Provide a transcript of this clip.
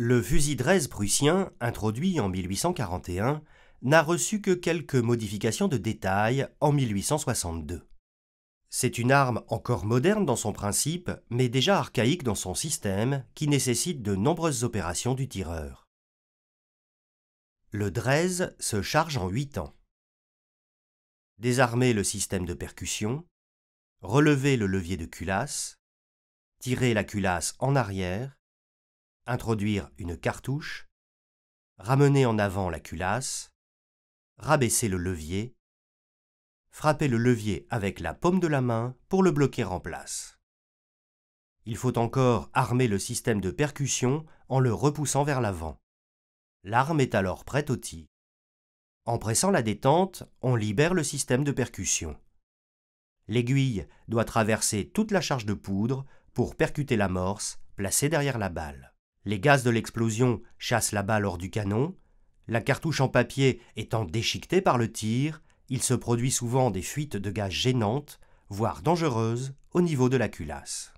Le fusil dresse prussien, introduit en 1841, n'a reçu que quelques modifications de détail en 1862. C'est une arme encore moderne dans son principe, mais déjà archaïque dans son système, qui nécessite de nombreuses opérations du tireur. Le Drez se charge en 8 ans. Désarmer le système de percussion, relever le levier de culasse, tirer la culasse en arrière, introduire une cartouche, ramener en avant la culasse, rabaisser le levier, frapper le levier avec la paume de la main pour le bloquer en place. Il faut encore armer le système de percussion en le repoussant vers l'avant. L'arme est alors prête au tir. En pressant la détente, on libère le système de percussion. L'aiguille doit traverser toute la charge de poudre pour percuter l'amorce placée derrière la balle. Les gaz de l'explosion chassent la balle hors du canon. La cartouche en papier étant déchiquetée par le tir, il se produit souvent des fuites de gaz gênantes, voire dangereuses, au niveau de la culasse.